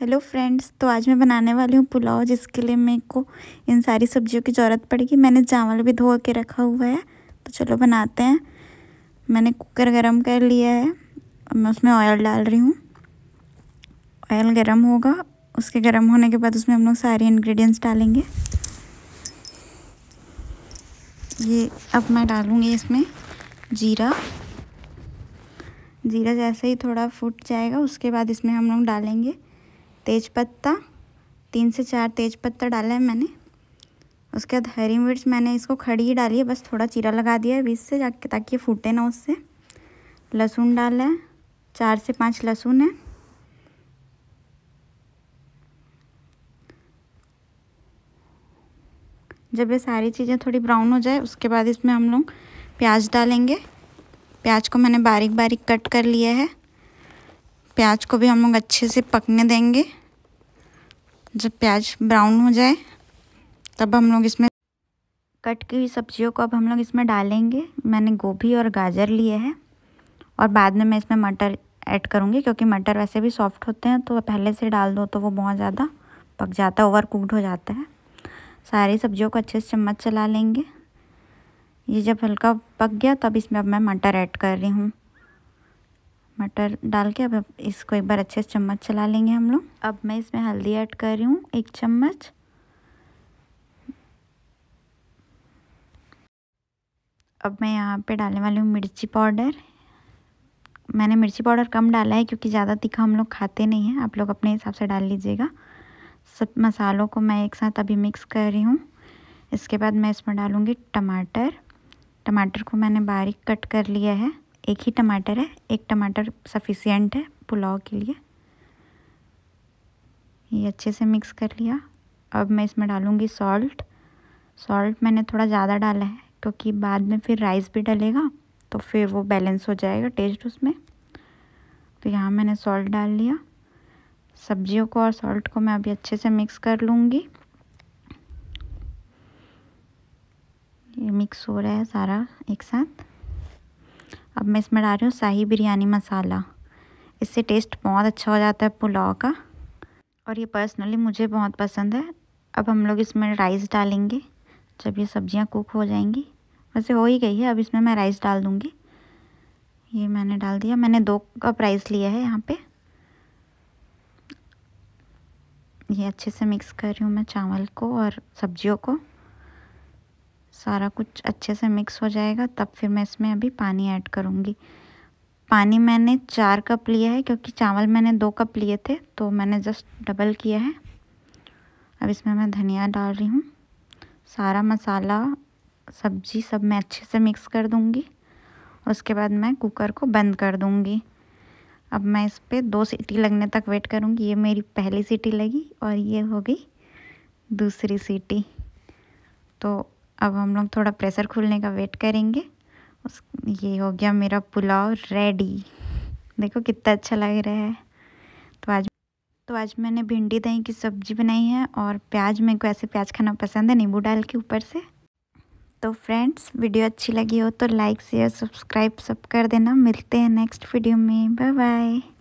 hello friends तो आज मैं बनाने वाली हूँ पुलाव जिसके लिए मेरे को इन सारी सब्जियों की ज़रूरत पड़ेगी मैंने चावल भी धो के रखा हुआ है तो चलो बनाते हैं मैंने कुकर गरम कर लिया है मैं उसमें ऑयल डाल रही हूँ ऑयल गरम होगा उसके गरम होने के बाद उसमें हम लोग सारे इन्ग्रीडियंट्स डालेंगे ये अब मैं डालूँगी इसमें जीरा जीरा जैसे ही थोड़ा फूट जाएगा उसके बाद इसमें हम लोग डालेंगे तेज़पत्ता तीन से चार तेज़पत्ता डाला है मैंने उसके बाद हरी मिर्च मैंने इसको खड़ी ही डाली है बस थोड़ा चीरा लगा दिया है बीच से जाके ताकि ये फूटे ना उससे लहसुन डाला है चार से पाँच लहसुन है जब ये सारी चीज़ें थोड़ी ब्राउन हो जाए उसके बाद इसमें हम लोग प्याज डालेंगे प्याज को मैंने बारीक बारीक कट कर लिया है प्याज को भी हम लोग अच्छे से पकने देंगे जब प्याज ब्राउन हो जाए तब हम लोग इसमें कट की हुई सब्जियों को अब हम लोग इसमें डालेंगे मैंने गोभी और गाजर लिए है और बाद में मैं इसमें मटर ऐड करूँगी क्योंकि मटर वैसे भी सॉफ्ट होते हैं तो पहले से डाल दो तो वो बहुत ज़्यादा पक जाता है ओवर कुकड हो जाता है सारी सब्जियों को अच्छे से चम्मच चला लेंगे ये जब हल्का पक गया तब इसमें अब मैं मटर ऐड कर रही हूँ मटर डाल के अब इसको एक बार अच्छे से चम्मच चला लेंगे हम लोग अब मैं इसमें हल्दी ऐड कर रही हूँ एक चम्मच अब मैं यहाँ पे डालने वाली हूँ मिर्ची पाउडर मैंने मिर्ची पाउडर कम डाला है क्योंकि ज़्यादा तीखा हम लोग खाते नहीं हैं आप लोग अपने हिसाब से डाल लीजिएगा सब मसालों को मैं एक साथ अभी मिक्स कर रही हूँ इसके बाद मैं इसमें डालूँगी टमाटर टमाटर को मैंने बारीक कट कर लिया है एक ही टमाटर है एक टमाटर सफिशियंट है पुलाव के लिए ये अच्छे से मिक्स कर लिया अब मैं इसमें डालूँगी सॉल्ट सॉल्ट मैंने थोड़ा ज़्यादा डाला है क्योंकि बाद में फिर राइस भी डलेगा तो फिर वो बैलेंस हो जाएगा टेस्ट उसमें तो यहाँ मैंने सॉल्ट डाल लिया सब्जियों को और सॉल्ट को मैं अभी अच्छे से मिक्स कर लूँगी ये मिक्स हो रहा है सारा एक साथ अब मैं इसमें डाल रही हूँ शाही बिरयानी मसाला इससे टेस्ट बहुत अच्छा हो जाता है पुलाव का और ये पर्सनली मुझे बहुत पसंद है अब हम लोग इसमें राइस डालेंगे जब ये सब्जियाँ कुक हो जाएंगी वैसे हो ही गई है अब इसमें मैं राइस डाल दूँगी ये मैंने डाल दिया मैंने दो कप राइस लिया है यहाँ पर ये अच्छे से मिक्स कर रही हूँ मैं चावल को और सब्जियों को सारा कुछ अच्छे से मिक्स हो जाएगा तब फिर मैं इसमें अभी पानी ऐड करूँगी पानी मैंने चार कप लिया है क्योंकि चावल मैंने दो कप लिए थे तो मैंने जस्ट डबल किया है अब इसमें मैं धनिया डाल रही हूँ सारा मसाला सब्जी सब मैं अच्छे से मिक्स कर दूँगी उसके बाद मैं कुकर को बंद कर दूँगी अब मैं इस पर दो सीटी लगने तक वेट करूँगी ये मेरी पहली सीटी लगी और ये हो गई दूसरी सीटी तो अब हम लोग थोड़ा प्रेशर खुलने का वेट करेंगे उस ये हो गया मेरा पुलाव रेडी देखो कितना अच्छा लग रहा है तो आज तो आज मैंने भिंडी दही की सब्जी बनाई है और प्याज मेरे को ऐसे प्याज खाना पसंद है नींबू डाल के ऊपर से तो फ्रेंड्स वीडियो अच्छी लगी हो तो लाइक शेयर सब्सक्राइब सब कर देना मिलते हैं नेक्स्ट वीडियो में बाय बाय